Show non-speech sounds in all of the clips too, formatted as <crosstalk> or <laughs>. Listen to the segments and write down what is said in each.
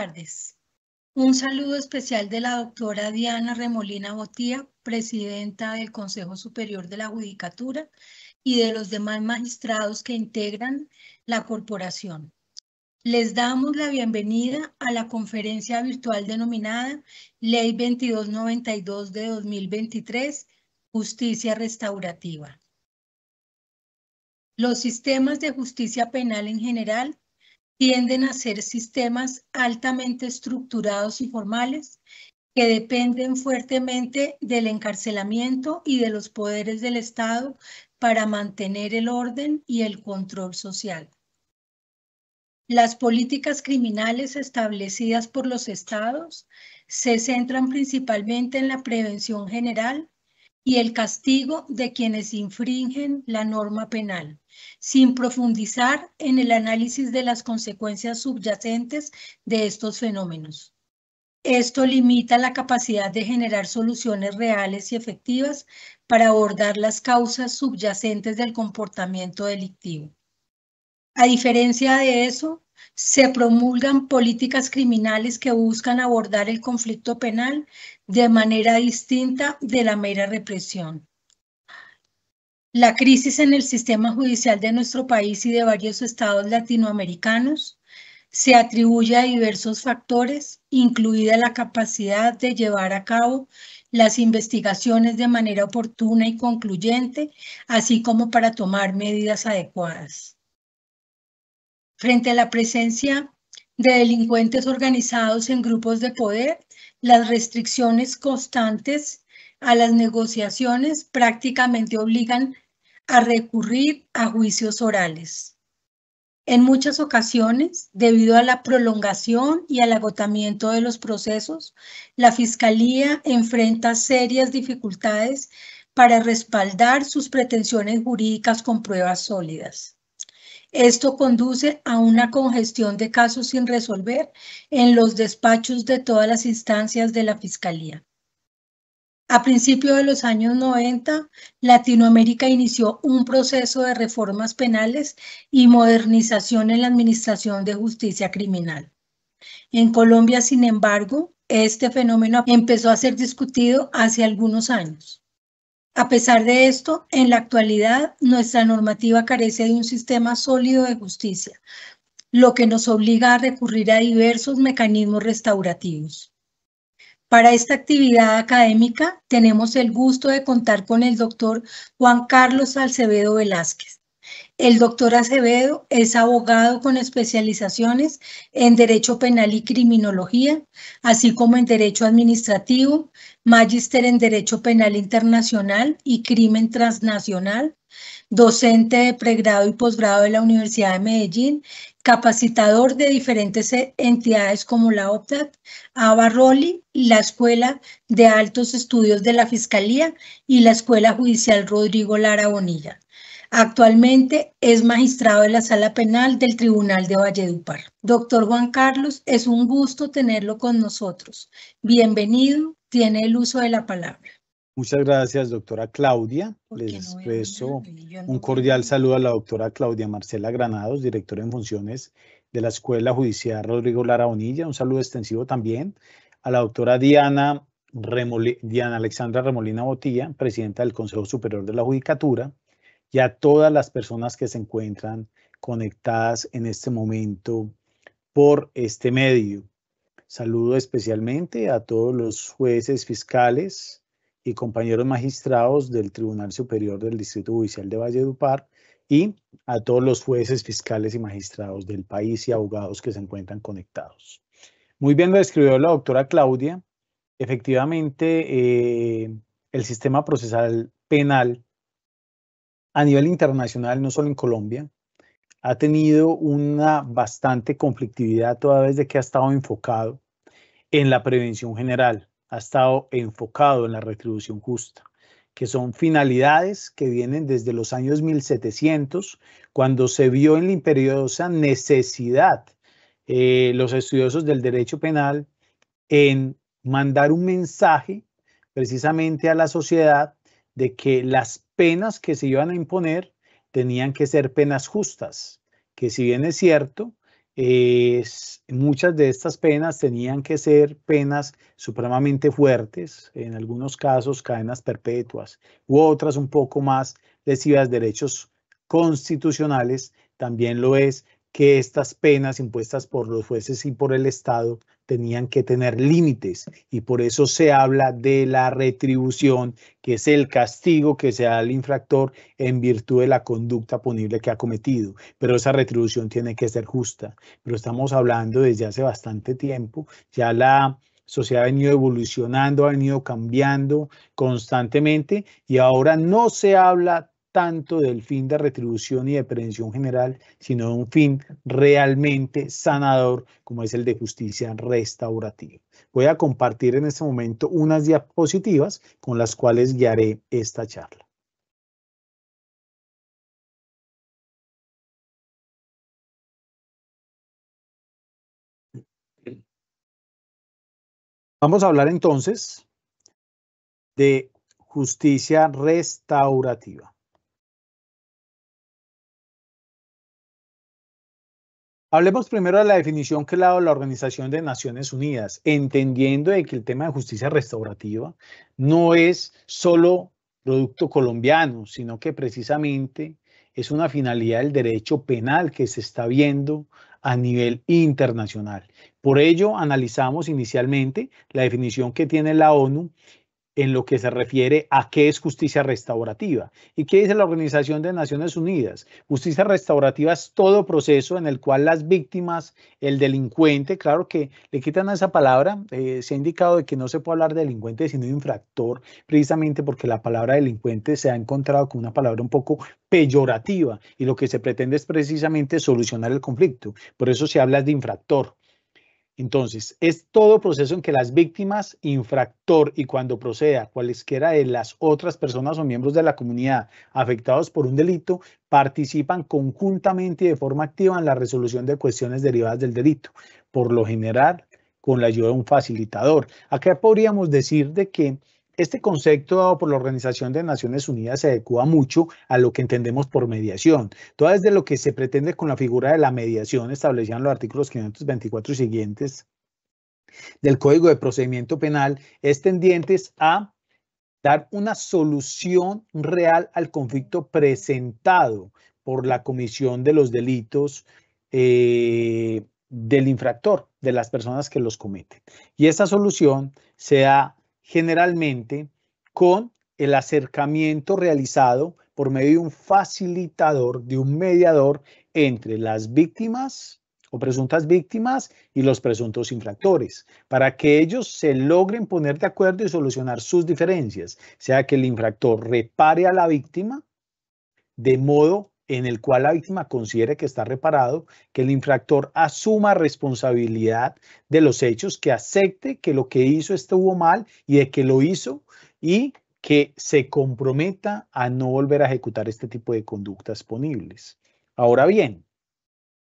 tardes. Un saludo especial de la doctora Diana Remolina Botía, presidenta del Consejo Superior de la Judicatura y de los demás magistrados que integran la corporación. Les damos la bienvenida a la conferencia virtual denominada Ley 2292 de 2023, Justicia Restaurativa. Los sistemas de justicia penal en general tienden a ser sistemas altamente estructurados y formales que dependen fuertemente del encarcelamiento y de los poderes del Estado para mantener el orden y el control social. Las políticas criminales establecidas por los estados se centran principalmente en la prevención general y el castigo de quienes infringen la norma penal sin profundizar en el análisis de las consecuencias subyacentes de estos fenómenos. Esto limita la capacidad de generar soluciones reales y efectivas para abordar las causas subyacentes del comportamiento delictivo. A diferencia de eso, se promulgan políticas criminales que buscan abordar el conflicto penal de manera distinta de la mera represión la crisis en el sistema judicial de nuestro país y de varios estados latinoamericanos se atribuye a diversos factores, incluida la capacidad de llevar a cabo las investigaciones de manera oportuna y concluyente, así como para tomar medidas adecuadas. Frente a la presencia de delincuentes organizados en grupos de poder, las restricciones constantes a las negociaciones prácticamente obligan a recurrir a juicios orales. En muchas ocasiones, debido a la prolongación y al agotamiento de los procesos, la Fiscalía enfrenta serias dificultades para respaldar sus pretensiones jurídicas con pruebas sólidas. Esto conduce a una congestión de casos sin resolver en los despachos de todas las instancias de la Fiscalía. A principios de los años 90, Latinoamérica inició un proceso de reformas penales y modernización en la administración de justicia criminal. En Colombia, sin embargo, este fenómeno empezó a ser discutido hace algunos años. A pesar de esto, en la actualidad nuestra normativa carece de un sistema sólido de justicia, lo que nos obliga a recurrir a diversos mecanismos restaurativos. Para esta actividad académica tenemos el gusto de contar con el doctor Juan Carlos Alcevedo Velázquez. El doctor Acevedo es abogado con especializaciones en Derecho Penal y Criminología, así como en Derecho Administrativo, magíster en Derecho Penal Internacional y Crimen Transnacional, docente de pregrado y posgrado de la Universidad de Medellín capacitador de diferentes e-, entidades como la OPTAT, ROLI, la Escuela de Altos Estudios de la Fiscalía y la Escuela Judicial Rodrigo Lara Bonilla. Actualmente es magistrado de la Sala Penal del Tribunal de Valledupar. Doctor Juan Carlos, es un gusto tenerlo con nosotros. Bienvenido, tiene el uso de la palabra. Muchas gracias, doctora Claudia. Les expreso un cordial saludo a la doctora Claudia Marcela Granados, directora en funciones de la Escuela Judicial Rodrigo Lara Bonilla. Un saludo extensivo también a la doctora Diana, Diana Alexandra Remolina Botilla, presidenta del Consejo Superior de la Judicatura, y a todas las personas que se encuentran conectadas en este momento por este medio. Saludo especialmente a todos los jueces fiscales, y compañeros magistrados del Tribunal Superior del Distrito Judicial de Valledupar y a todos los jueces, fiscales y magistrados del país y abogados que se encuentran conectados. Muy bien lo describió la doctora Claudia. Efectivamente, eh, el sistema procesal penal a nivel internacional, no solo en Colombia, ha tenido una bastante conflictividad toda vez de que ha estado enfocado en la prevención general, ha estado enfocado en la retribución justa, que son finalidades que vienen desde los años 1700, cuando se vio en la imperiosa necesidad eh, los estudiosos del derecho penal en mandar un mensaje precisamente a la sociedad de que las penas que se iban a imponer tenían que ser penas justas, que si bien es cierto, es, muchas de estas penas tenían que ser penas supremamente fuertes, en algunos casos cadenas perpetuas, u otras un poco más lesivas derechos constitucionales, también lo es que estas penas impuestas por los jueces y por el Estado tenían que tener límites y por eso se habla de la retribución, que es el castigo que se da al infractor en virtud de la conducta punible que ha cometido. Pero esa retribución tiene que ser justa. Pero estamos hablando desde hace bastante tiempo, ya la sociedad ha venido evolucionando, ha venido cambiando constantemente y ahora no se habla tanto del fin de retribución y de prevención general, sino de un fin realmente sanador, como es el de justicia restaurativa. Voy a compartir en este momento unas diapositivas con las cuales guiaré esta charla. Vamos a hablar entonces de justicia restaurativa. Hablemos primero de la definición que ha dado la Organización de Naciones Unidas, entendiendo de que el tema de justicia restaurativa no es solo producto colombiano, sino que precisamente es una finalidad del derecho penal que se está viendo a nivel internacional. Por ello, analizamos inicialmente la definición que tiene la ONU en lo que se refiere a qué es justicia restaurativa. ¿Y qué dice la Organización de Naciones Unidas? Justicia restaurativa es todo proceso en el cual las víctimas, el delincuente, claro que le quitan esa palabra, eh, se ha indicado de que no se puede hablar de delincuente sino de infractor, precisamente porque la palabra delincuente se ha encontrado con una palabra un poco peyorativa y lo que se pretende es precisamente solucionar el conflicto. Por eso se habla de infractor, entonces, es todo proceso en que las víctimas, infractor y cuando proceda cualesquiera de las otras personas o miembros de la comunidad afectados por un delito, participan conjuntamente y de forma activa en la resolución de cuestiones derivadas del delito, por lo general con la ayuda de un facilitador. Acá podríamos decir de que este concepto dado ah, por la Organización de Naciones Unidas se adecua mucho a lo que entendemos por mediación. Todo de lo que se pretende con la figura de la mediación establecida en los artículos 524 y siguientes del Código de Procedimiento Penal es tendientes a dar una solución real al conflicto presentado por la comisión de los delitos eh, del infractor, de las personas que los cometen. Y esa solución sea generalmente con el acercamiento realizado por medio de un facilitador, de un mediador entre las víctimas o presuntas víctimas y los presuntos infractores, para que ellos se logren poner de acuerdo y solucionar sus diferencias, sea que el infractor repare a la víctima de modo en el cual la víctima considere que está reparado, que el infractor asuma responsabilidad de los hechos, que acepte que lo que hizo estuvo mal y de que lo hizo y que se comprometa a no volver a ejecutar este tipo de conductas ponibles. Ahora bien,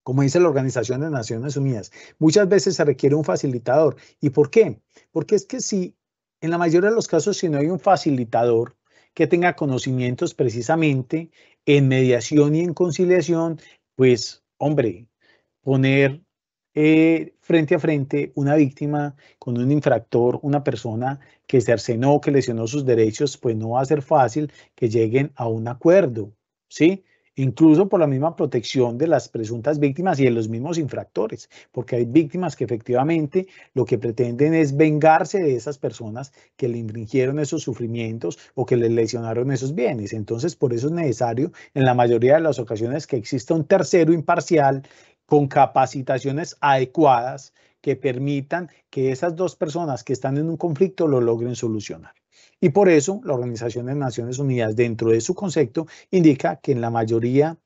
como dice la Organización de Naciones Unidas, muchas veces se requiere un facilitador. ¿Y por qué? Porque es que si en la mayoría de los casos, si no hay un facilitador, que tenga conocimientos precisamente en mediación y en conciliación, pues hombre, poner eh, frente a frente una víctima con un infractor, una persona que cercenó, que lesionó sus derechos, pues no va a ser fácil que lleguen a un acuerdo, ¿sí? incluso por la misma protección de las presuntas víctimas y de los mismos infractores, porque hay víctimas que efectivamente lo que pretenden es vengarse de esas personas que le infringieron esos sufrimientos o que les lesionaron esos bienes. Entonces, por eso es necesario en la mayoría de las ocasiones que exista un tercero imparcial con capacitaciones adecuadas que permitan que esas dos personas que están en un conflicto lo logren solucionar. Y por eso la Organización de Naciones Unidas, dentro de su concepto, indica que en la mayoría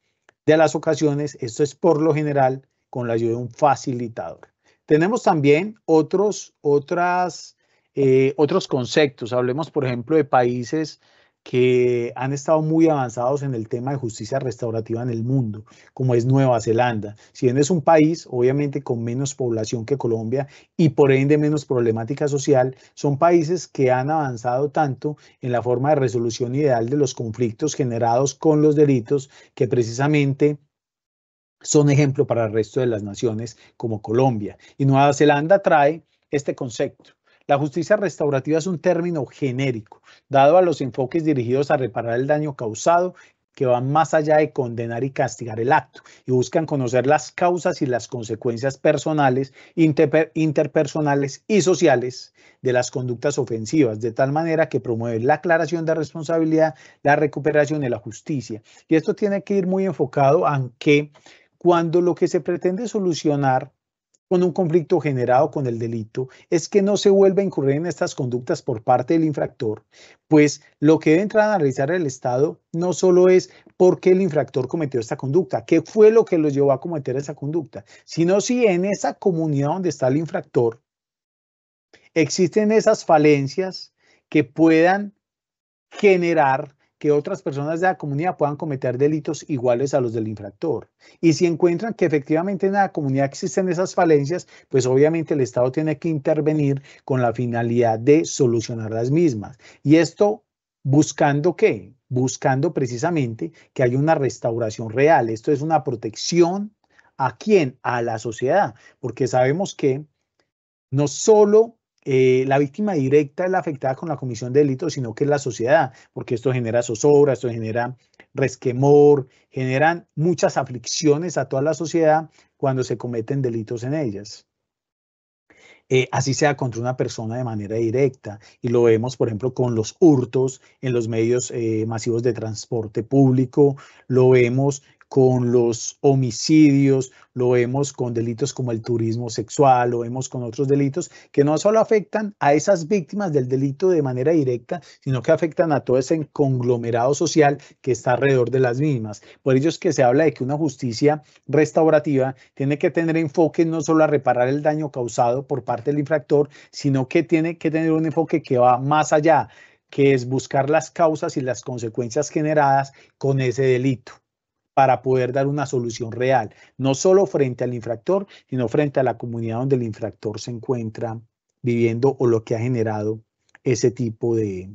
de las ocasiones, esto es por lo general con la ayuda de un facilitador. Tenemos también otros, otras, eh, otros conceptos. Hablemos, por ejemplo, de países que han estado muy avanzados en el tema de justicia restaurativa en el mundo, como es Nueva Zelanda. Si bien es un país, obviamente, con menos población que Colombia y por ende menos problemática social, son países que han avanzado tanto en la forma de resolución ideal de los conflictos generados con los delitos que precisamente son ejemplo para el resto de las naciones como Colombia. Y Nueva Zelanda trae este concepto la justicia restaurativa es un término genérico, dado a los enfoques dirigidos a reparar el daño causado que van más allá de condenar y castigar el acto y buscan conocer las causas y las consecuencias personales, interpersonales y sociales de las conductas ofensivas, de tal manera que promueve la aclaración de responsabilidad, la recuperación de la justicia. Y esto tiene que ir muy enfocado a que cuando lo que se pretende solucionar con un conflicto generado con el delito es que no se vuelva a incurrir en estas conductas por parte del infractor, pues lo que debe entrar a analizar el Estado no solo es por qué el infractor cometió esta conducta, qué fue lo que lo llevó a cometer esa conducta, sino si en esa comunidad donde está el infractor existen esas falencias que puedan generar que otras personas de la comunidad puedan cometer delitos iguales a los del infractor. Y si encuentran que efectivamente en la comunidad existen esas falencias, pues obviamente el Estado tiene que intervenir con la finalidad de solucionar las mismas. Y esto buscando qué? Buscando precisamente que haya una restauración real. Esto es una protección a quién? A la sociedad, porque sabemos que no solo eh, la víctima directa es la afectada con la comisión de delito, sino que es la sociedad, porque esto genera zozobra, esto genera resquemor, generan muchas aflicciones a toda la sociedad cuando se cometen delitos en ellas. Eh, así sea contra una persona de manera directa. Y lo vemos, por ejemplo, con los hurtos en los medios eh, masivos de transporte público, lo vemos con los homicidios, lo vemos con delitos como el turismo sexual, lo vemos con otros delitos que no solo afectan a esas víctimas del delito de manera directa, sino que afectan a todo ese conglomerado social que está alrededor de las mismas. Por ello es que se habla de que una justicia restaurativa tiene que tener enfoque no solo a reparar el daño causado por parte del infractor, sino que tiene que tener un enfoque que va más allá, que es buscar las causas y las consecuencias generadas con ese delito para poder dar una solución real, no solo frente al infractor, sino frente a la comunidad donde el infractor se encuentra viviendo o lo que ha generado ese tipo de,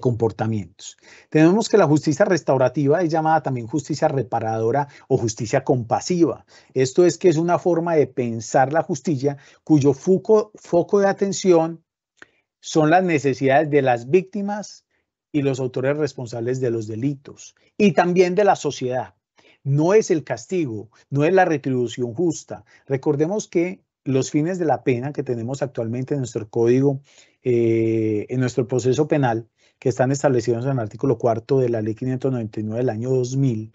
comportamientos. Tenemos que la justicia restaurativa es llamada también justicia reparadora o justicia compasiva. Esto es que es una forma de pensar la justicia cuyo foco, foco de atención son las necesidades de las víctimas y los autores responsables de los delitos y también de la sociedad. No es el castigo, no es la retribución justa. Recordemos que los fines de la pena que tenemos actualmente en nuestro código, eh, en nuestro proceso penal, que están establecidos en el artículo cuarto de la ley 599 del año 2000,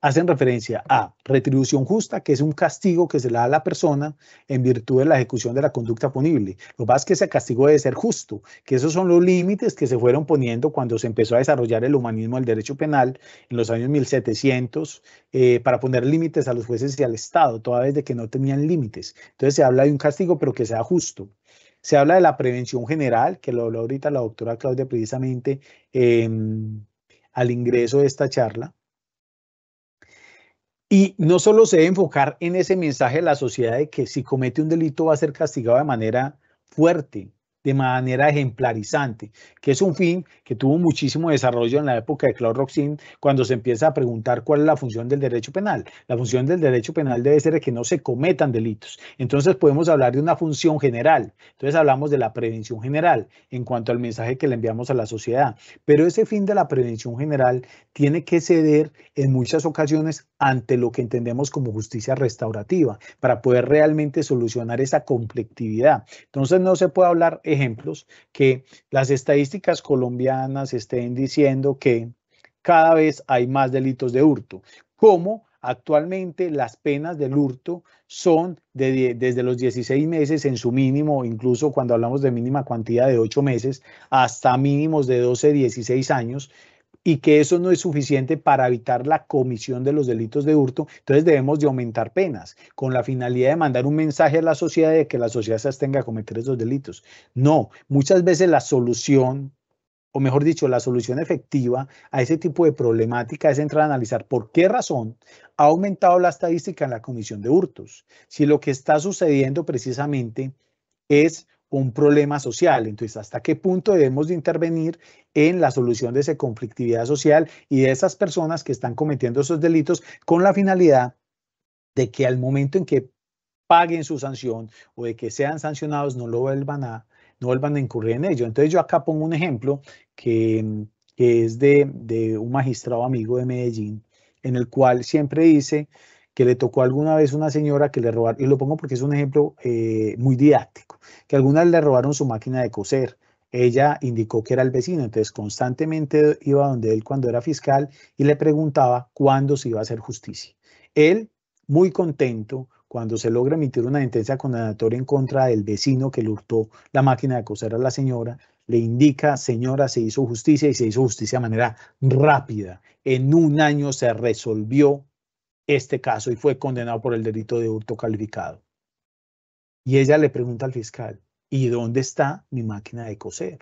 hacen referencia a retribución justa, que es un castigo que se le da a la persona en virtud de la ejecución de la conducta punible. Lo más que ese castigo debe ser justo, que esos son los límites que se fueron poniendo cuando se empezó a desarrollar el humanismo del derecho penal en los años 1700 eh, para poner límites a los jueces y al Estado, toda vez de que no tenían límites. Entonces se habla de un castigo, pero que sea justo. Se habla de la prevención general, que lo habló ahorita la doctora Claudia precisamente em, al ingreso de esta charla y no solo se debe enfocar en ese mensaje de la sociedad de que si comete un delito va a ser castigado de manera fuerte, de manera ejemplarizante, que es un fin que tuvo muchísimo desarrollo en la época de Claude Roxin cuando se empieza a preguntar cuál es la función del derecho penal. La función del derecho penal debe ser que no se cometan delitos. Entonces podemos hablar de una función general. Entonces hablamos de la prevención general en cuanto al mensaje que le enviamos a la sociedad. Pero ese fin de la prevención general tiene que ceder en muchas ocasiones ante lo que entendemos como justicia restaurativa para poder realmente solucionar esa conflictividad. Entonces no se puede hablar ejemplos, que las estadísticas colombianas estén diciendo que cada vez hay más delitos de hurto, como actualmente las penas del hurto son de, desde los 16 meses en su mínimo, incluso cuando hablamos de mínima cuantía de 8 meses, hasta mínimos de 12, 16 años y que eso no es suficiente para evitar la comisión de los delitos de hurto, entonces debemos de aumentar penas con la finalidad de mandar un mensaje a la sociedad de que la sociedad se abstenga a cometer esos delitos. No, muchas veces la solución o mejor dicho, la solución efectiva a ese tipo de problemática es entrar a analizar por qué razón ha aumentado la estadística en la comisión de hurtos. Si lo que está sucediendo precisamente es un problema social. Entonces, ¿hasta qué punto debemos de intervenir en la solución de esa conflictividad social y de esas personas que están cometiendo esos delitos con la finalidad de que al momento en que paguen su sanción o de que sean sancionados no lo vuelvan a, no vuelvan a incurrir en ello? Entonces, yo acá pongo un ejemplo que, es de, de un magistrado amigo de Medellín, en el cual siempre dice que le tocó alguna vez una señora que le robaron, y lo pongo porque es un ejemplo eh, muy didáctico, que algunas le robaron su máquina de coser. Ella indicó que era el vecino, entonces constantemente iba donde él cuando era fiscal y le preguntaba cuándo se iba a hacer justicia. Él, muy contento, cuando se logra emitir una sentencia condenatoria en contra del vecino que le hurtó la máquina de coser a la señora, le indica, señora, se hizo justicia y se hizo justicia de manera rápida. En un año se resolvió este caso y fue condenado por el delito de hurto calificado. Y ella le pregunta al fiscal, ¿y dónde está mi máquina de coser?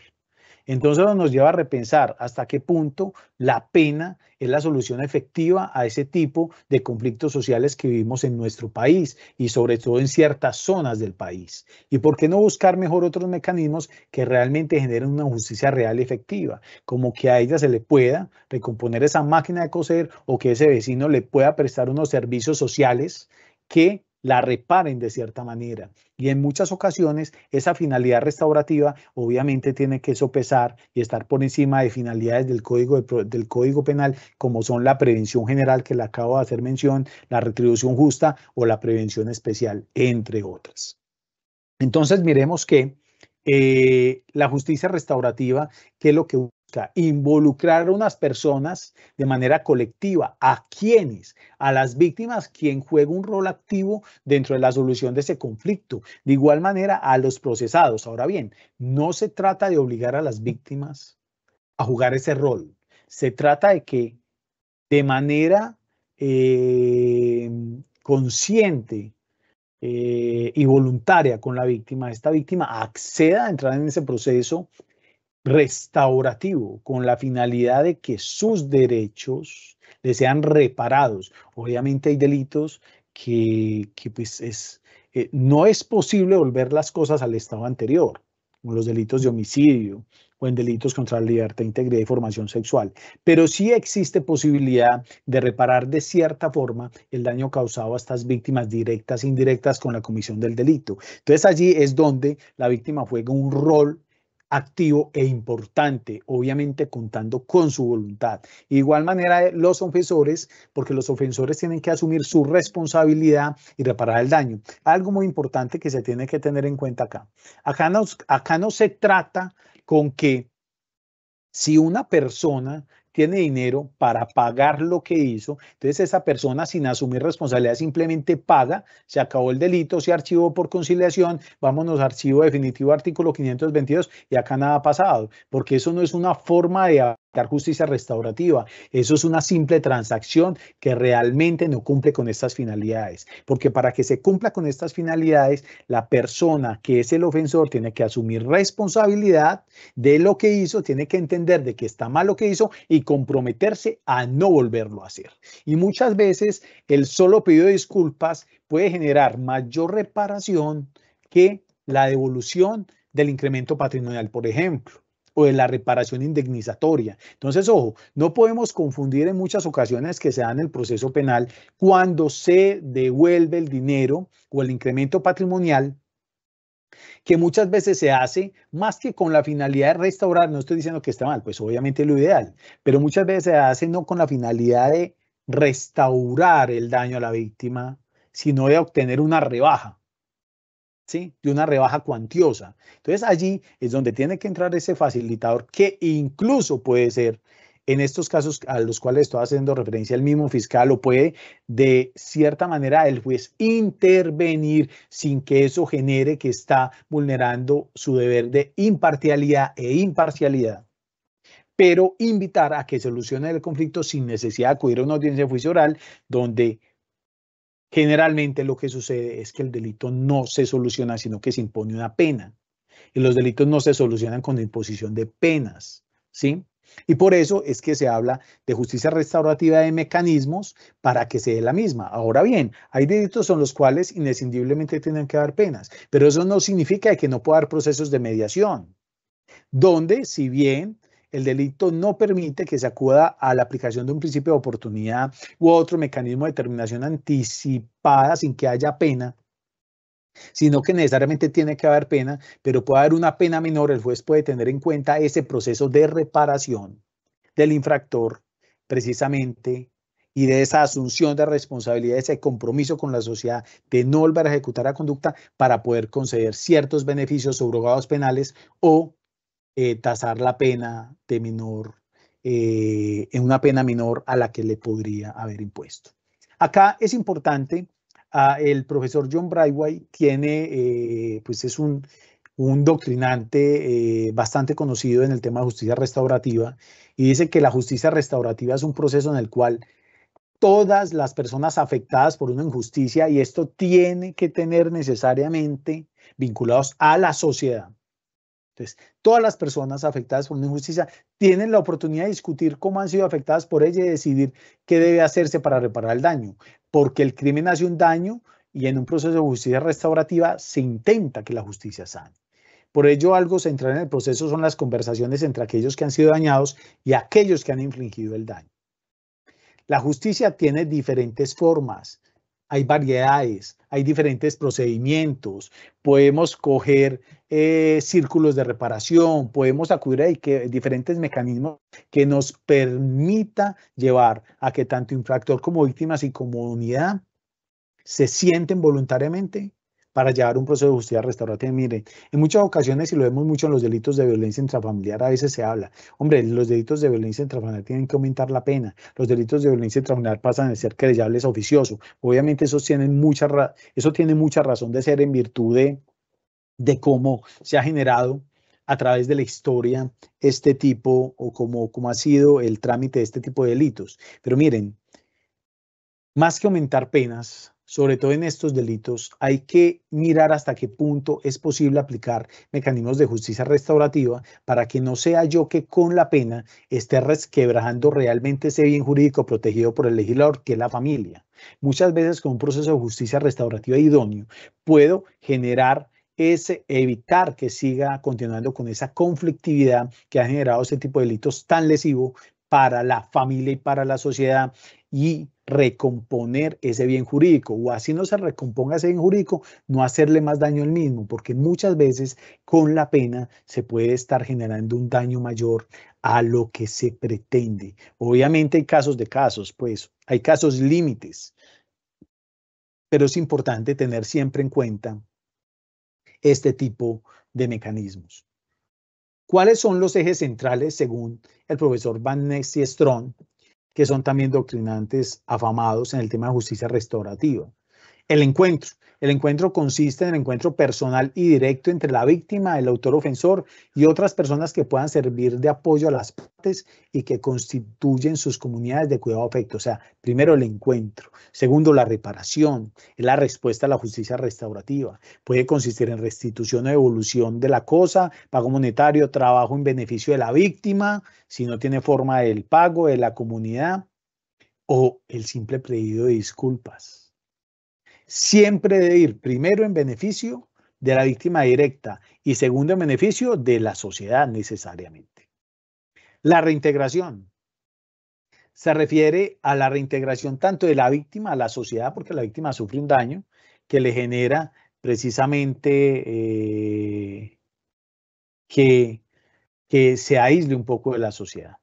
Entonces nos lleva a repensar hasta qué punto la pena es la solución efectiva a ese tipo de conflictos sociales que vivimos en nuestro país y sobre todo en ciertas zonas del país. ¿Y por qué no buscar mejor otros mecanismos que realmente generen una justicia real y efectiva? Como que a ella se le pueda recomponer esa máquina de coser o que ese vecino le pueda prestar unos servicios sociales que la reparen de cierta manera. Y en muchas ocasiones esa finalidad restaurativa obviamente tiene que sopesar y estar por encima de finalidades del código, del código penal, como son la prevención general que le acabo de hacer mención, la retribución justa o la prevención especial, entre otras. Entonces miremos que eh, la justicia restaurativa, ¿qué es lo que involucrar a unas personas de manera colectiva. ¿A quienes, A las víctimas, quien juega un rol activo dentro de la solución de ese conflicto. De igual manera, a los procesados. Ahora bien, no se trata de obligar a las víctimas a jugar ese rol. Se trata de que de manera eh, consciente eh, y voluntaria con la víctima, esta víctima acceda a entrar en ese proceso restaurativo con la finalidad de que sus derechos le sean reparados. Obviamente hay delitos que, pues eh, no es posible volver las cosas al estado anterior, como los delitos de homicidio o en delitos contra la libertad, integridad y formación sexual. Pero sí existe posibilidad de reparar de cierta forma el daño causado a estas víctimas directas e indirectas con la comisión del delito. Entonces allí es donde la víctima juega un rol activo e importante, obviamente contando con su voluntad. igual manera, eh, los ofensores, porque los ofensores tienen que asumir su responsabilidad y reparar el daño. Algo muy importante que se tiene que tener en cuenta acá. Acá, acá no se trata con que si una persona tiene dinero para pagar lo que hizo, entonces esa persona sin asumir responsabilidad simplemente paga, se acabó el delito, se archivó por conciliación, vámonos archivo definitivo artículo 522 y acá nada ha pasado, porque eso no es una forma de justicia restaurativa. Eso es una simple transacción que realmente no cumple con estas finalidades, porque para que se cumpla con estas finalidades, la persona que es el ofensor tiene que asumir responsabilidad de lo que hizo, tiene que entender de que está mal lo que hizo y comprometerse a no volverlo a hacer. Y muchas veces el solo pedido de disculpas puede generar mayor reparación que la devolución del incremento patrimonial, por ejemplo o de la reparación indemnizatoria. Entonces, ojo, no podemos confundir en muchas ocasiones que se da en el proceso penal cuando se devuelve el dinero o el incremento patrimonial que muchas veces se hace más que con la finalidad de restaurar, no estoy diciendo que está mal, pues obviamente es lo ideal, pero muchas veces se hace no con la finalidad de restaurar el daño a la víctima, sino de obtener una rebaja. ¿sí? de una rebaja cuantiosa. Entonces allí es donde tiene que entrar ese facilitador que incluso puede ser, en estos casos a los cuales estoy haciendo referencia el mismo fiscal, o puede de cierta manera el juez intervenir sin que eso genere que está vulnerando su deber de imparcialidad e imparcialidad pero invitar a que solucione el conflicto sin necesidad de acudir a una audiencia judicial oral donde Generalmente lo que sucede es que el delito no se soluciona, sino que se impone una pena. Y los delitos no se solucionan con la imposición de penas, ¿sí? Y por eso es que se habla de justicia restaurativa de mecanismos para que se dé la misma. Ahora bien, hay delitos son los cuales inescindiblemente tienen que dar penas, pero eso no significa que no pueda haber procesos de mediación, donde si bien el delito no permite que se acuda a la aplicación de un principio de oportunidad u otro mecanismo de terminación anticipada sin que haya pena, sino que necesariamente tiene que haber pena, pero puede haber una pena menor, el juez puede tener en cuenta ese proceso de reparación del infractor precisamente y de esa asunción de responsabilidad, ese compromiso con la sociedad de no volver a ejecutar la conducta para poder conceder ciertos beneficios subrogados penales o eh, tasar la pena de menor, eh, en una pena menor a la que le podría haber impuesto. Acá es importante, ah, el profesor John Braithwaite tiene, eh, pues es un, un doctrinante bastante conocido en el tema de justicia restaurativa, y dice que la justicia restaurativa es un proceso en el cual todas las personas afectadas por una injusticia, y esto tiene que tener necesariamente vinculados a la sociedad, entonces, todas las personas afectadas por una injusticia tienen la oportunidad de discutir cómo han sido afectadas por ella y decidir qué debe hacerse para reparar el daño, porque el crimen hace un daño y en un proceso de justicia restaurativa se intenta que la justicia sane. Por ello, algo central en el proceso son las conversaciones entre aquellos que han sido dañados y aquellos que han infligido el daño. La justicia tiene diferentes formas hay variedades, hay diferentes procedimientos, podemos coger eh, círculos de reparación, podemos acudir a diferentes mecanismos que nos permita llevar a que tanto infractor como víctimas y unidad se sienten voluntariamente para llevar un proceso de justicia restaurativa. Mire, en muchas ocasiones, y lo vemos mucho en los delitos de violencia intrafamiliar, a veces se habla, hombre, los delitos de violencia intrafamiliar tienen que aumentar la pena, los delitos de violencia intrafamiliar pasan de ser creyables a oficiosos. Obviamente eso, tiene mucha razón de ser en virtud de, cómo se ha generado a través de la historia este tipo o cómo ha sido el trámite de este tipo de delitos. Pero miren, más que aumentar penas, sobre todo en estos delitos, hay que mirar hasta qué punto es posible aplicar mecanismos de justicia restaurativa para que no sea yo que con la pena esté resquebrajando realmente ese bien jurídico protegido por el legislador, que es la familia. Muchas veces con un proceso de justicia restaurativa idóneo puedo generar ese evitar que siga continuando con esa conflictividad que ha generado ese tipo de delitos tan lesivo para la familia y para la sociedad y recomponer ese bien jurídico o así no se recomponga ese bien jurídico, no hacerle más daño al mismo, porque muchas veces con la pena se puede estar generando un daño mayor a lo que se pretende. Obviamente hay casos de casos, pues hay casos límites, pero es importante tener siempre en cuenta este tipo de mecanismos. ¿Cuáles son los ejes centrales según el profesor Van Ness y Strong que son también doctrinantes afamados en el tema de justicia restaurativa. El encuentro. El encuentro consiste en el encuentro personal y directo entre la víctima, el autor ofensor y otras personas que puedan servir de apoyo a las partes y que constituyen sus comunidades de cuidado afecto. O sea, primero el encuentro, segundo la reparación, es la respuesta a la justicia restaurativa. Puede consistir en restitución o evolución de la cosa, pago monetario, trabajo en beneficio de la víctima, si no tiene forma del pago de la comunidad o el simple pedido de disculpas siempre de ir primero en beneficio de la víctima directa y segundo en beneficio de la sociedad necesariamente. La reintegración. Se refiere a la reintegración tanto de la víctima a la sociedad, porque la víctima sufre un daño que le genera precisamente eh, que, que se aísle un poco de la sociedad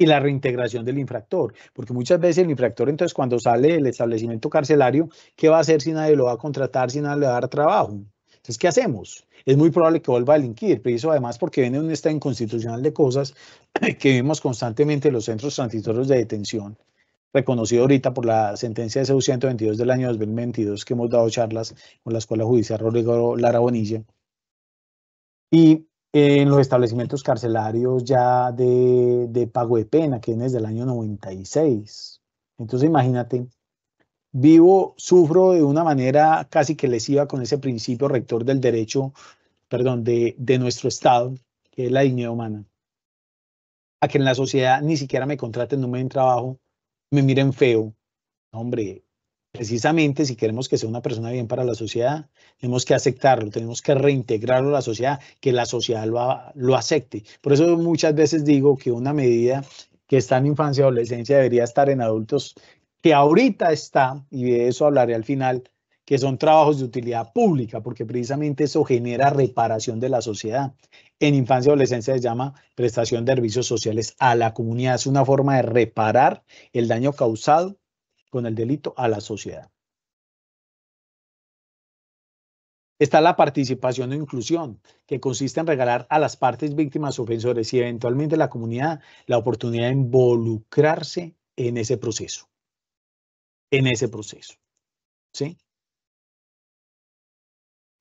y la reintegración del infractor, porque muchas veces el infractor entonces cuando sale del establecimiento carcelario, ¿qué va a hacer si nadie lo va a contratar, si nadie le va a dar trabajo? Entonces, ¿qué hacemos? Es muy probable que vuelva a delinquir, pero eso además porque viene un estado inconstitucional de cosas <clears throat> que vemos constantemente en los centros transitorios de detención, reconocido ahorita por la sentencia de CEU 122 del año 2022 que hemos dado charlas con la Escuela Judicial Rodrigo Lara Bonilla. Y en los establecimientos carcelarios ya de, de pago de pena, que es desde el año 96. Entonces imagínate, vivo, sufro de una manera casi que lesiva con ese principio rector del derecho, perdón, de, de nuestro Estado, que es la dignidad humana. A que en la sociedad ni siquiera me contraten, no me den trabajo, me miren feo. Hombre, precisamente si queremos que sea una persona bien para la sociedad, tenemos que aceptarlo, tenemos que reintegrarlo a la sociedad, que la sociedad lo, acepte. Por eso muchas veces digo que una medida que está en infancia y adolescencia debería estar en adultos, que ahorita está, y de eso hablaré al final, que son trabajos de utilidad pública, porque precisamente eso genera reparación de la sociedad. En infancia y adolescencia se llama prestación de servicios sociales a la comunidad. Es una forma de reparar el daño causado con el delito a la sociedad. Está la participación e inclusión, que consiste en regalar a las partes víctimas, ofensores y eventualmente la comunidad la oportunidad de involucrarse en ese proceso. En ese proceso. ¿Sí?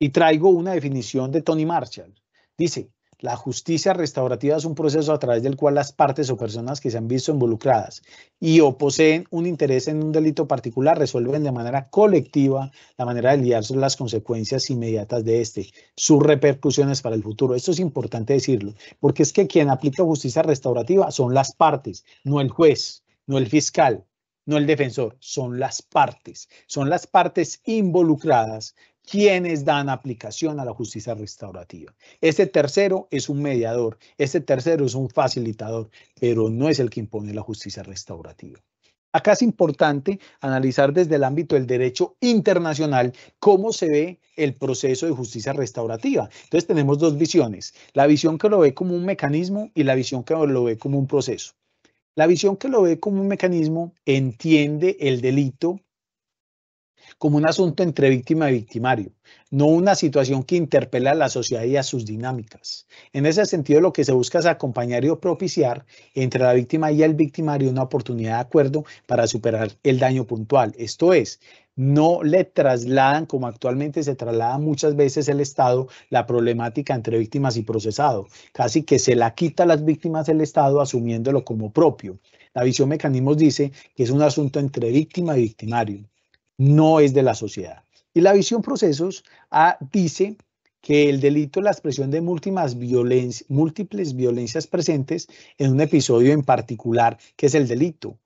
Y traigo una definición de Tony Marshall. Dice, la justicia restaurativa es un proceso a través del cual las partes o personas que se han visto involucradas y o poseen un interés en un delito particular resuelven de manera colectiva la manera de lidiar las consecuencias inmediatas de este, sus repercusiones para el futuro. Esto es importante decirlo, porque es que quien aplica justicia restaurativa son las partes, no el juez, no el fiscal, no el defensor, son las partes, son las partes involucradas quienes dan aplicación a la justicia restaurativa. Este tercero es un mediador, este tercero es un facilitador, pero no es el que impone la justicia restaurativa. Acá es importante analizar desde el ámbito del derecho internacional cómo se ve el proceso de justicia restaurativa. Entonces tenemos dos visiones, la visión que lo ve como un mecanismo y la visión que lo ve como un proceso. La visión que lo ve como un mecanismo entiende el delito como un asunto entre víctima y victimario, no una situación que interpela a la sociedad y a sus dinámicas. En ese sentido, lo que se busca es acompañar y propiciar entre la víctima y el victimario una oportunidad de acuerdo para superar el daño puntual. Esto es, no le trasladan, como actualmente se traslada muchas veces el Estado, la problemática entre víctimas y procesado. Casi que se la quita a las víctimas el Estado asumiéndolo como propio. La visión mecanismos dice que es un asunto entre víctima y victimario no es de la sociedad. Y la visión procesos ah, dice que el delito es la expresión de múltiples, múltiples violencias presentes en un episodio en particular, que es el delito.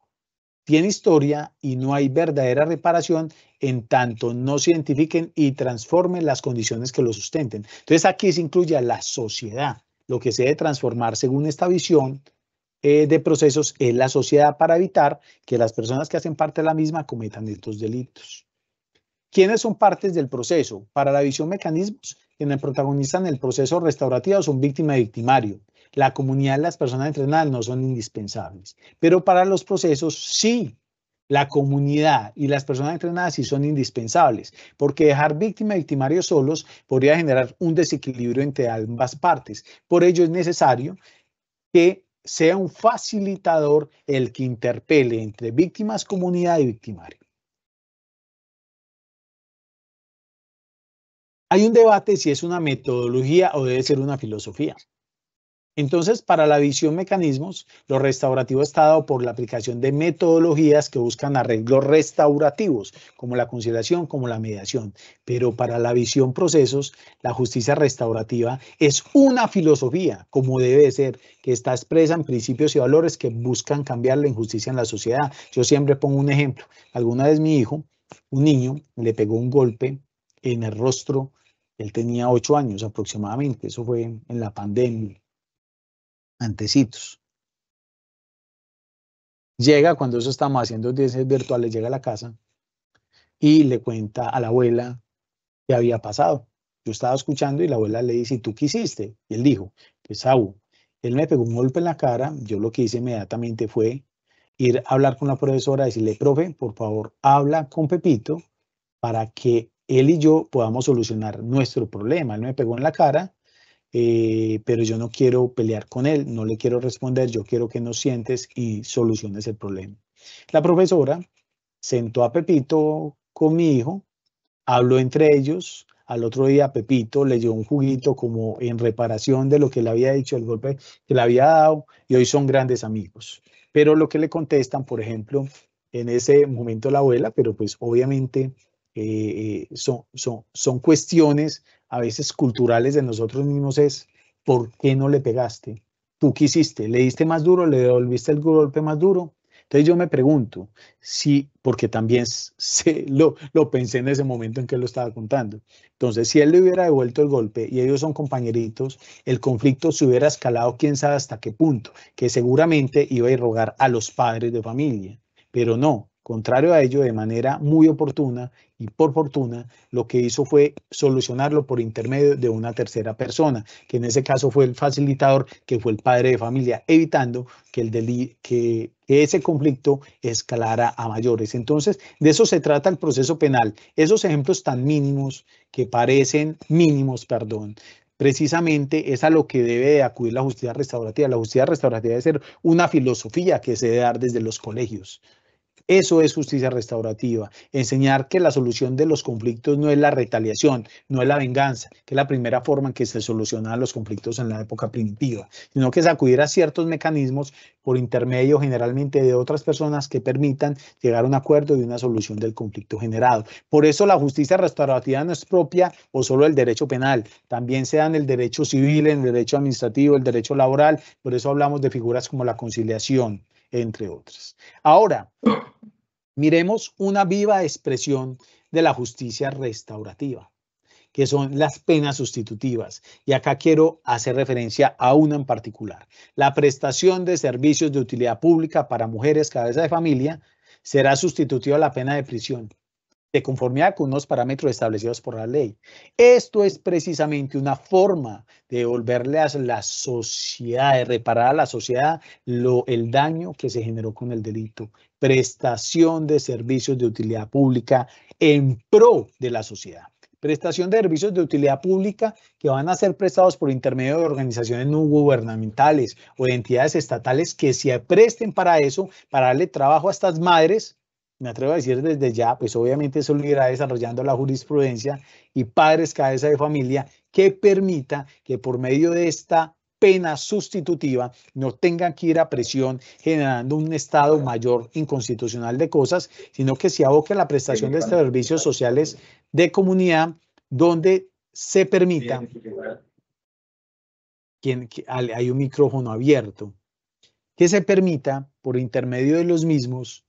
Tiene historia y no hay verdadera reparación en tanto no se identifiquen y transformen las condiciones que lo sustenten. Entonces aquí se incluye a la sociedad, lo que se debe transformar según esta visión eh, de procesos en la sociedad para evitar que las personas que hacen parte de la misma cometan estos delitos. ¿Quiénes son partes del proceso? Para la visión mecanismos, quienes protagonizan el proceso restaurativo son víctima y victimario. La comunidad, y las personas entrenadas no son indispensables, pero para los procesos sí la comunidad y las personas entrenadas sí son indispensables, porque dejar víctima y victimario solos podría generar un desequilibrio entre ambas partes. Por ello es necesario que sea un facilitador el que interpele entre víctimas, comunidad y victimario. Hay un debate si es una metodología o debe ser una filosofía. Entonces, para la visión mecanismos, lo restaurativo está dado por la aplicación de metodologías que buscan arreglos restaurativos, como la conciliación, como la mediación. Pero para la visión procesos, la justicia restaurativa es una filosofía, como debe ser, que está expresa en principios y valores que buscan cambiar la injusticia en la sociedad. Yo siempre pongo un ejemplo. Alguna vez mi hijo, un niño, le pegó un golpe en el rostro. Él tenía ocho años aproximadamente, eso fue en la pandemia antecitos. Llega cuando eso estamos haciendo dieces virtuales, llega a la casa y le cuenta a la abuela qué había pasado. Yo estaba escuchando y la abuela le dice, ¿tú qué hiciste? Y él dijo, pues Saúl, él me pegó un golpe en la cara, yo lo que hice inmediatamente fue ir a hablar con la profesora, decirle, profe, por favor, habla con Pepito para que él y yo podamos solucionar nuestro problema. Él me pegó en la cara, eh, pero yo no quiero pelear con él, no le quiero responder, yo quiero que nos sientes y soluciones el problema. La profesora sentó a Pepito con mi hijo, habló entre ellos, al otro día Pepito le dio un juguito como en reparación de lo que le había dicho, el golpe que le había dado, y hoy son grandes amigos. Pero lo que le contestan, por ejemplo, en ese momento la abuela, pero pues obviamente eh, eh, son, son, son cuestiones a veces culturales de nosotros mismos es, ¿por qué no le pegaste? ¿Tú qué hiciste? ¿Le diste más duro? ¿Le devolviste el golpe más duro? Entonces yo me pregunto, si, porque también se, lo, pensé en ese momento en que lo estaba contando. Entonces, si él le hubiera devuelto el golpe y ellos son compañeritos, el conflicto se hubiera escalado quién sabe hasta qué punto, que seguramente iba a rogar a los padres de familia. Pero no, Contrario a ello, de manera muy oportuna y por fortuna, lo que hizo fue solucionarlo por intermedio de una tercera persona, que en ese caso fue el facilitador, que fue el padre de familia, evitando que, el que ese conflicto escalara a mayores. Entonces, de eso se trata el proceso penal. Esos ejemplos tan mínimos que parecen mínimos, perdón, precisamente es a lo que debe acudir la justicia restaurativa. La justicia restaurativa debe ser una filosofía que se debe dar desde los colegios. Eso es justicia restaurativa, enseñar que la solución de los conflictos no es la retaliación, no es la venganza, que es la primera forma en que se solucionan los conflictos en la época primitiva, sino que sacudir a ciertos mecanismos por intermedio generalmente de otras personas que permitan llegar a un acuerdo y una solución del conflicto generado. Por eso la justicia restaurativa no es propia o solo el derecho penal, también se dan el derecho civil, el derecho administrativo, el derecho laboral, por eso hablamos de figuras como la conciliación entre otras. Ahora, miremos una viva expresión de la justicia restaurativa, que son las penas sustitutivas. Y acá quiero hacer referencia a una en particular. La prestación de servicios de utilidad pública para mujeres cabeza de familia será sustitutiva a la pena de prisión de conformidad con unos parámetros establecidos por la ley. Esto es precisamente una forma de devolverle a la sociedad, de reparar a la sociedad lo, el daño que se generó con el delito. Prestación de servicios de utilidad pública en pro de la sociedad. Prestación de servicios de utilidad pública que van a ser prestados por intermedio de organizaciones no gubernamentales o entidades estatales que se presten para eso, para darle trabajo a estas madres me atrevo a decir desde ya, pues obviamente eso lo irá desarrollando la jurisprudencia y padres cabeza de familia que permita que por medio de esta pena sustitutiva no tengan que ir a presión generando un estado mayor inconstitucional de cosas, sino que se aboque a la prestación de servicios sociales de comunidad donde se permita. Quien, hay un micrófono abierto que se permita por intermedio de los mismos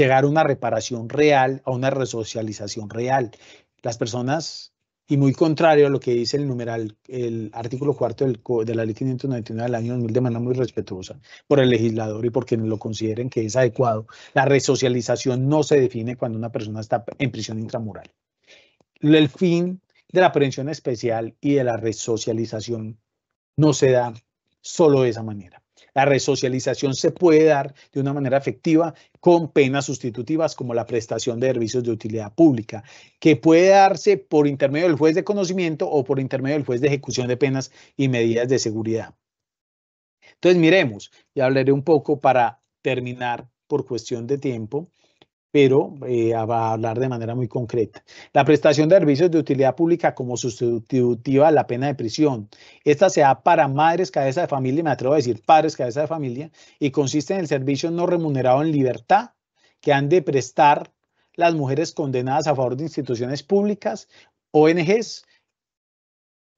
llegar a una reparación real, a una resocialización real. Las personas, y muy contrario a lo que dice el numeral, el artículo cuarto del, de la ley 599 del año 2000 de manera muy respetuosa por el legislador y porque lo consideren que es adecuado, la resocialización no se define cuando una persona está en prisión intramural. El fin de la prevención especial y de la resocialización no se da solo de esa manera. La resocialización se puede dar de una manera efectiva con penas sustitutivas como la prestación de servicios de utilidad pública, que puede darse por intermedio del juez de conocimiento o por intermedio del juez de ejecución de penas y medidas de seguridad. Entonces miremos y hablaré un poco para terminar por cuestión de tiempo pero eh, ah, va a hablar de manera muy concreta. La prestación de servicios de utilidad pública como sustitutiva a la pena de prisión. Esta se da para madres cabeza de familia, me atrevo a decir padres cabeza de familia, y consiste en el servicio no remunerado en libertad que han de prestar las mujeres condenadas a favor de instituciones públicas, ONGs,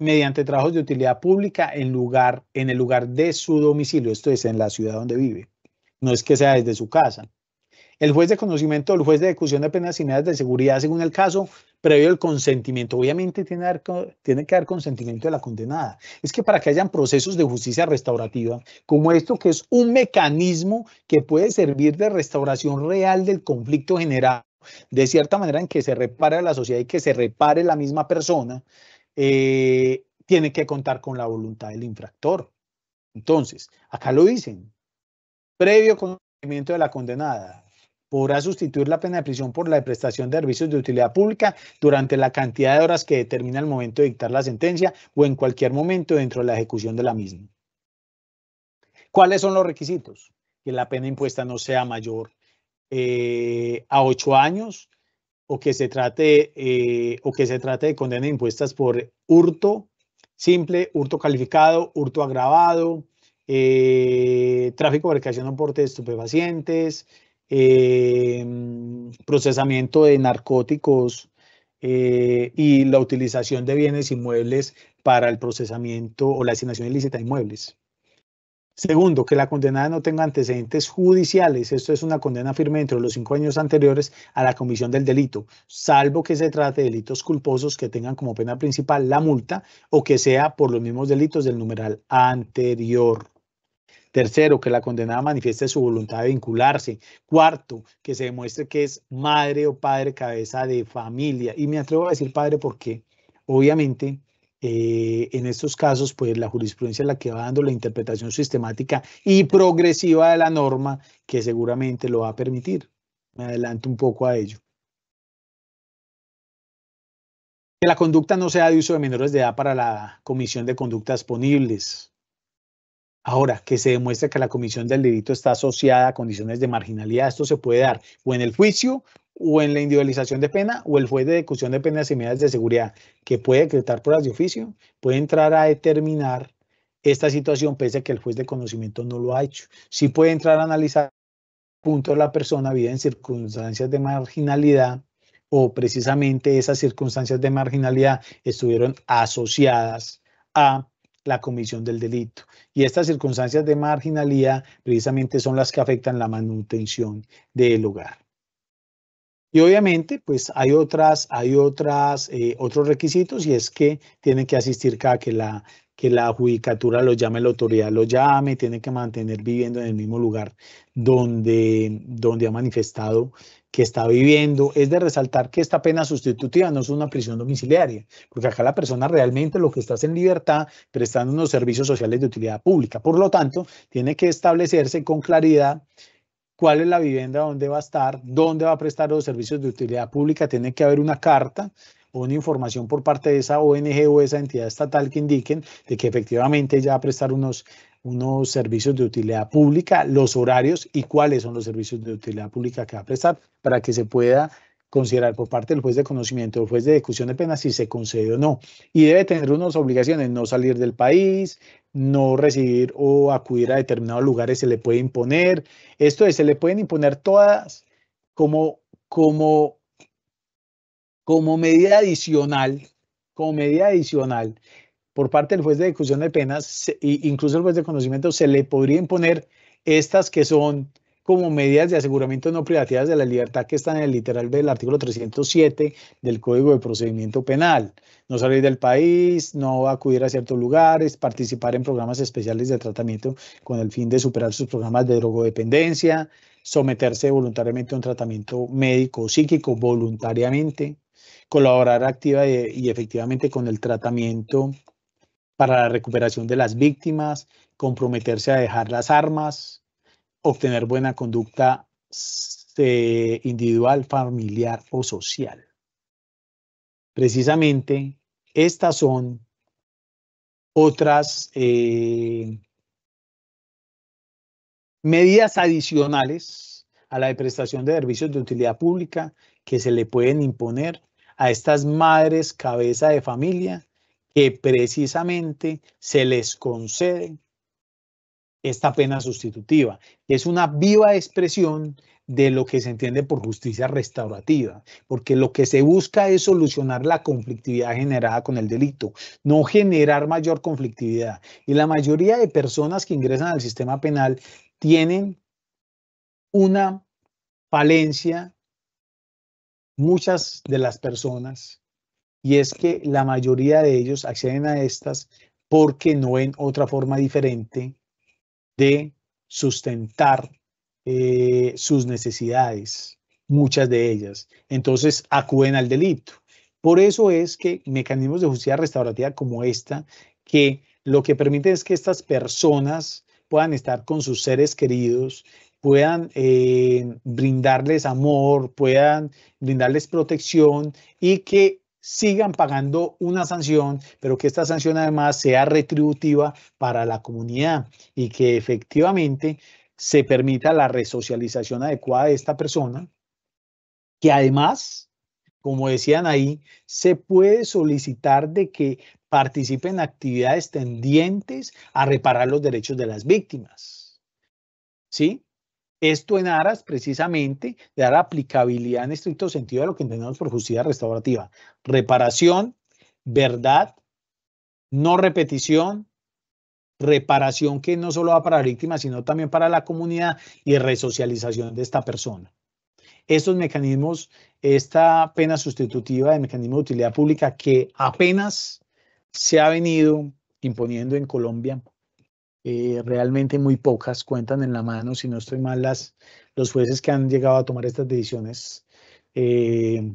mediante trabajos de utilidad pública en, lugar, en el lugar de su domicilio, esto es, en la ciudad donde vive. No es que sea desde su casa el juez de conocimiento el juez de ejecución de penas y medidas de seguridad, según el caso, previo el consentimiento. Obviamente tiene, que dar consentimiento de la condenada. Es que para que hayan procesos de justicia restaurativa, como esto que es un mecanismo que puede servir de restauración real del conflicto generado, de cierta manera en que se repare la sociedad y que se repare la misma persona, eh, tiene que contar con la voluntad del infractor. Entonces, acá lo dicen, previo consentimiento de la condenada, podrá sustituir la pena de prisión por la de prestación de servicios de utilidad pública durante la cantidad de horas que determina el momento de dictar la sentencia o en cualquier momento dentro de la ejecución de la misma. ¿Cuáles son los requisitos? Que la pena impuesta no sea mayor eh, a ocho años o que se trate eh, o que se trate de condena impuestas por hurto simple, hurto calificado, hurto agravado, eh, tráfico, fabricación o porte de estupefacientes, Em, procesamiento de narcóticos eh, y la utilización de bienes inmuebles para el procesamiento o la asignación ilícita de inmuebles. Segundo, que la condenada no tenga antecedentes judiciales. Esto es una condena firme dentro de los cinco años anteriores a la comisión del delito, salvo que se trate de delitos culposos que tengan como pena principal la multa o que sea por los mismos delitos del numeral anterior. Tercero, que la condenada manifieste su voluntad de vincularse. Cuarto, que se demuestre que es madre o padre cabeza de familia. Y me atrevo a decir padre porque obviamente eh, en estos casos, pues la jurisprudencia es la que va dando la interpretación sistemática y progresiva de la norma que seguramente lo va a permitir. Me adelanto un poco a ello. Que la conducta no sea de uso de menores de edad para la comisión de conductas ponibles. Ahora, que se demuestre que la comisión del delito está asociada a condiciones de marginalidad, esto se puede dar o en el juicio o en la individualización de pena o el juez de ejecución de penas y medidas de seguridad que puede decretar pruebas de oficio, puede entrar a determinar esta situación pese a que el juez de conocimiento no lo ha hecho. Sí puede entrar a analizar punto la persona vive en circunstancias de marginalidad o precisamente esas circunstancias de marginalidad estuvieron asociadas a la comisión del delito. Y estas circunstancias de marginalidad precisamente son las que afectan la manutención del hogar. Y obviamente, pues hay otras, hay otras, eh, otros requisitos y es que tienen que asistir cada que la, que la judicatura lo llame, la autoridad lo llame, tiene que mantener viviendo en el mismo lugar donde, donde ha manifestado que está viviendo, es de resaltar que esta pena sustitutiva no es una prisión domiciliaria, porque acá la persona realmente lo que está es en libertad prestando unos servicios sociales de utilidad pública. Por lo tanto, tiene que establecerse con claridad cuál es la vivienda dónde va a estar, dónde va a prestar los servicios de utilidad pública, tiene que haber una carta o una información por parte de esa ONG o esa entidad estatal que indiquen de que efectivamente ya va a prestar unos unos servicios de utilidad pública, los horarios y cuáles son los servicios de utilidad pública que va a prestar para que se pueda considerar por parte del juez de conocimiento o juez de ejecución de pena si se concede o no. Y debe tener unas obligaciones, no salir del país, no recibir o acudir a determinados lugares, se le puede imponer. Esto es, se le pueden imponer todas como, como, como medida adicional, como medida adicional, por parte del juez de ejecución de penas e incluso el juez de conocimiento se le podría imponer estas que son como medidas de aseguramiento no privativas de la libertad que están en el literal B del artículo 307 del Código de Procedimiento Penal. No salir del país, no acudir a ciertos lugares, participar en programas especiales de tratamiento con el fin de superar sus programas de drogodependencia, someterse voluntariamente a un tratamiento médico o psíquico voluntariamente, colaborar activa y efectivamente con el tratamiento para la recuperación de las víctimas, comprometerse a dejar las armas, obtener buena conducta individual, familiar o social. Precisamente estas son otras eh, medidas adicionales a la de prestación de servicios de utilidad pública que se le pueden imponer a estas madres cabeza de familia que precisamente se les concede esta pena sustitutiva. Es una viva expresión de lo que se entiende por justicia restaurativa, porque lo que se busca es solucionar la conflictividad generada con el delito, no generar mayor conflictividad. Y la mayoría de personas que ingresan al sistema penal tienen una falencia, muchas de las personas y es que la mayoría de ellos acceden a estas porque no ven otra forma diferente de sustentar eh, sus necesidades, muchas de ellas. Entonces acuden al delito. Por eso es que mecanismos de justicia restaurativa como esta, que lo que permite es que estas personas puedan estar con sus seres queridos, puedan eh, brindarles amor, puedan brindarles protección y que sigan pagando una sanción, pero que esta sanción además sea retributiva para la comunidad y que efectivamente se permita la resocialización adecuada de esta persona, que además, como decían ahí, se puede solicitar de que participe en actividades tendientes a reparar los derechos de las víctimas. ¿Sí? Esto en aras precisamente de dar aplicabilidad en estricto sentido a lo que entendemos por justicia restaurativa. Reparación, verdad, no repetición, reparación que no solo va para la víctima, sino también para la comunidad y resocialización de esta persona. Estos mecanismos, esta pena sustitutiva de mecanismo de utilidad pública que apenas se ha venido imponiendo en Colombia eh, realmente muy pocas cuentan en la mano, si no estoy mal, las, los jueces que han llegado a tomar estas decisiones. Eh,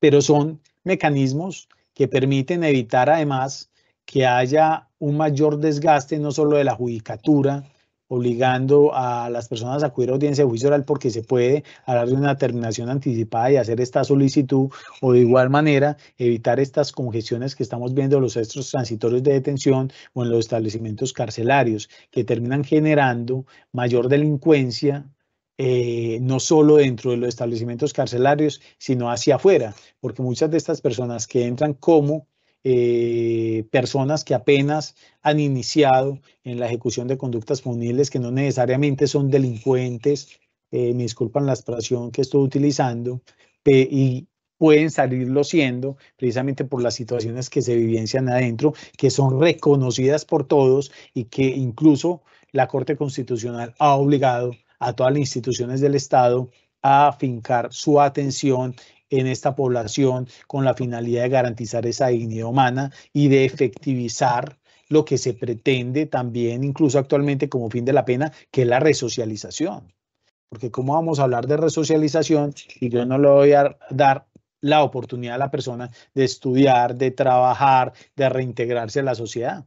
pero son mecanismos que permiten evitar además que haya un mayor desgaste no solo de la judicatura, obligando a las personas a acudir a audiencia de juicio oral porque se puede hablar de una terminación anticipada y hacer esta solicitud o de igual manera evitar estas congestiones que estamos viendo en los centros transitorios de detención o en los establecimientos carcelarios que terminan generando mayor delincuencia eh, no solo dentro de los establecimientos carcelarios, sino hacia afuera, porque muchas de estas personas que entran como eh, personas que apenas han iniciado en la ejecución de conductas punibles, que no necesariamente son delincuentes, eh, me disculpan la expresión que estoy utilizando, eh, y pueden salirlo siendo precisamente por las situaciones que se vivencian adentro, que son reconocidas por todos y que incluso la Corte Constitucional ha obligado a todas las instituciones del Estado a fincar su atención en esta población con la finalidad de garantizar esa dignidad humana y de efectivizar lo que se pretende también, incluso actualmente como fin de la pena, que es la resocialización. Porque cómo vamos a hablar de resocialización si yo no le voy a dar la oportunidad a la persona de estudiar, de trabajar, de reintegrarse a la sociedad.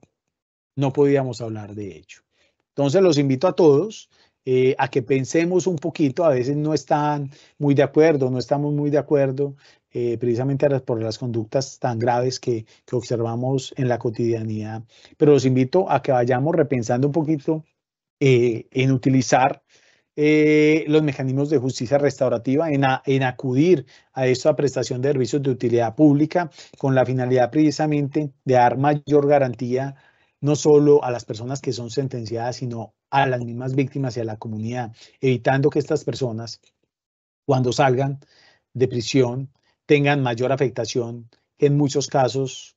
No podíamos hablar de ello. Entonces los invito a todos eh, a que pensemos un poquito, a veces no están muy de acuerdo, no estamos muy de acuerdo, eh, precisamente por las conductas tan graves que, que observamos en la cotidianidad. Pero los invito a que vayamos repensando un poquito eh, en utilizar los mecanismos de justicia restaurativa, en, en acudir a esta prestación de servicios de utilidad pública con la finalidad precisamente de dar mayor garantía no solo a las personas que son sentenciadas, sino a las mismas víctimas y a la comunidad, evitando que estas personas, cuando salgan de prisión, tengan mayor afectación, que en muchos casos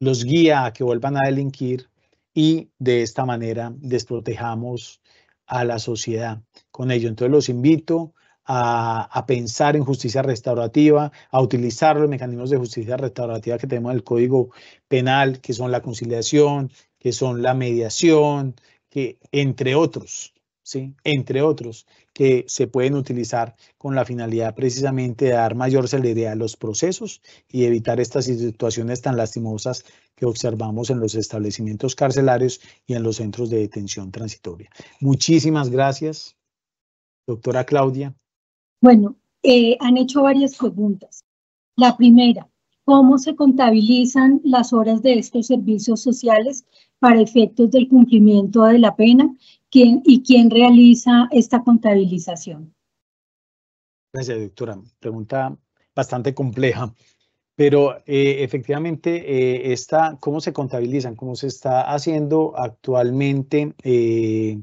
los guía a que vuelvan a delinquir y de esta manera desprotejamos a la sociedad con ello. Entonces los invito a, a, pensar en justicia restaurativa, a utilizar los mecanismos de justicia restaurativa que tenemos en el Código Penal, que son la conciliación, que son la mediación, que, entre otros, ¿sí? entre otros, que se pueden utilizar con la finalidad precisamente de dar mayor celeridad a los procesos y evitar estas situaciones tan lastimosas que observamos en los establecimientos carcelarios y en los centros de detención transitoria. Muchísimas gracias, doctora Claudia. Bueno, eh, han hecho varias preguntas. La primera, cómo se contabilizan las horas de estos servicios sociales para efectos del cumplimiento de la pena y quién realiza esta contabilización. Gracias, doctora. Pregunta bastante compleja, pero eh, efectivamente, eh, ¿cómo se contabilizan? ¿Cómo se está haciendo actualmente? Eh,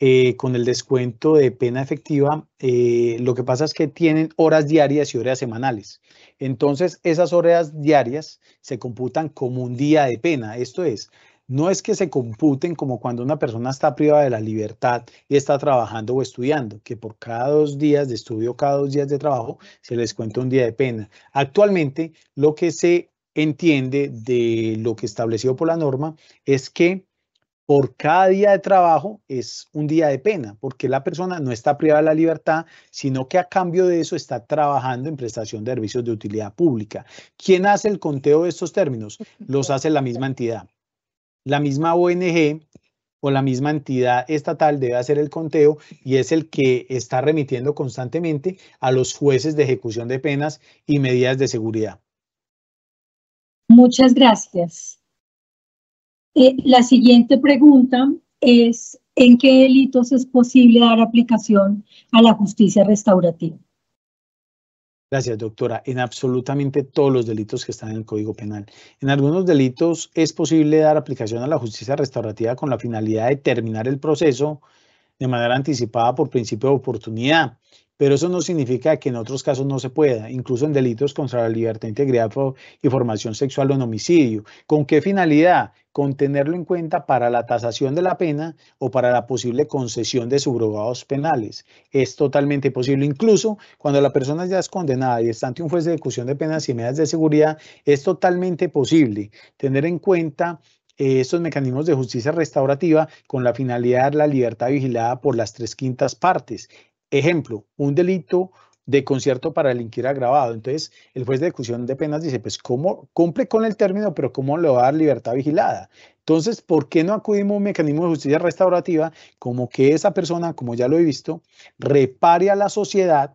eh, con el descuento de pena efectiva, eh, lo que pasa es que tienen horas diarias y horas semanales. Entonces, esas horas diarias se computan como un día de pena. Esto es, no es que se computen como cuando una persona está privada de la libertad y está trabajando o estudiando, que por cada dos días de estudio, cada dos días de trabajo, se les cuenta un día de pena. Actualmente, lo que se entiende de lo que establecido por la norma es que por cada día de trabajo es un día de pena, porque la persona no está privada de la libertad, sino que a cambio de eso está trabajando en prestación de servicios de utilidad pública. ¿Quién hace el conteo de estos términos? Los <laughs> hace la misma entidad. La misma ONG o la misma entidad estatal debe hacer el conteo y es el que está remitiendo constantemente a los jueces de ejecución de penas y medidas de seguridad. Muchas gracias. Eh, la siguiente pregunta es, ¿en qué delitos es posible dar aplicación a la justicia restaurativa? Gracias, doctora. En absolutamente todos los delitos que están en el Código Penal. En algunos delitos es posible dar aplicación a la justicia restaurativa con la finalidad de terminar el proceso de manera anticipada por principio de oportunidad pero eso no significa que en otros casos no se pueda, incluso en delitos contra la libertad, integridad y formación sexual o en homicidio. ¿Con qué finalidad? Con tenerlo en cuenta para la tasación de la pena o para la posible concesión de subrogados penales. Es totalmente posible, incluso cuando la persona ya es condenada y está ante un juez de ejecución de penas y medidas de seguridad, es totalmente posible tener en cuenta eh, estos mecanismos de justicia restaurativa con la finalidad de la libertad vigilada por las tres quintas partes. Ejemplo, un delito de concierto para delinquir agravado. Entonces, el juez de ejecución de penas dice, pues, ¿cómo cumple con el término, pero cómo le va a dar libertad vigilada? Entonces, ¿por qué no acudimos a un mecanismo de justicia restaurativa como que esa persona, como ya lo he visto, repare a la sociedad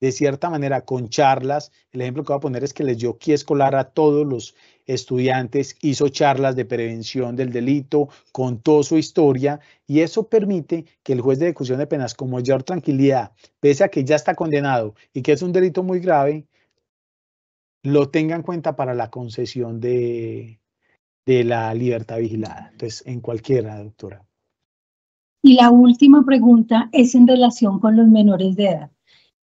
de cierta manera con charlas? El ejemplo que voy a poner es que les dio escolar a todos los estudiantes, hizo charlas de prevención del delito, contó su historia y eso permite que el juez de ejecución de penas con mayor tranquilidad, pese a que ya está condenado y que es un delito muy grave, lo tenga en cuenta para la concesión de, de la libertad vigilada. Entonces, en cualquiera, doctora. Y la última pregunta es en relación con los menores de edad.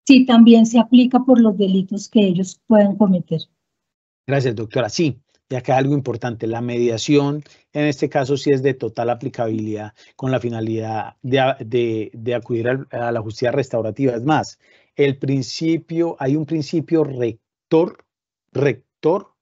Si también se aplica por los delitos que ellos pueden cometer. Gracias, doctora. Sí, y acá algo importante, la mediación en este caso sí es de total aplicabilidad con la finalidad de, acudir a la justicia restaurativa. Es más, el principio, hay un principio rector, rector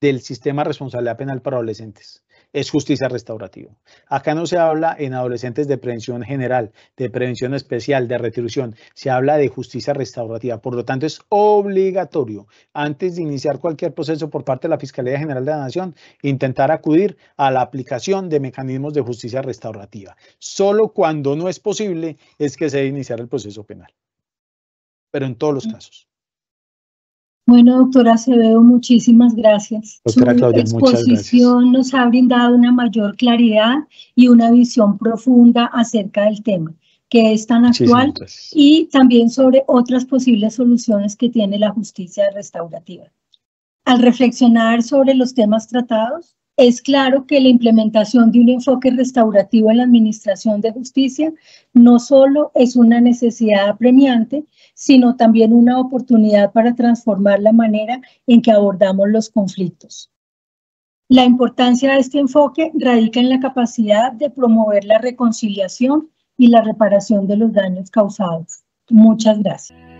del sistema de responsabilidad penal para adolescentes es justicia restaurativa. Acá no se habla en adolescentes de prevención general, de prevención especial, de retribución, se habla de justicia restaurativa. Por lo tanto, es obligatorio, antes de iniciar cualquier proceso por parte de la Fiscalía General de la Nación, intentar acudir a la aplicación de mecanismos de justicia restaurativa. Solo cuando no es posible es que se debe iniciar el proceso penal, pero en todos los mm. casos. Bueno, doctora Acevedo, muchísimas gracias. Su exposición nos ha brindado una mayor claridad y una visión profunda acerca del tema, que es tan actual, y también sobre otras posibles soluciones que tiene la justicia restaurativa. Al reflexionar sobre los temas tratados, es claro que la implementación de un enfoque restaurativo en la Administración de Justicia no solo es una necesidad apremiante, sino también una oportunidad para transformar la manera en que abordamos los conflictos. La importancia de este enfoque radica en la capacidad de promover la reconciliación y la reparación de los daños causados. Muchas gracias.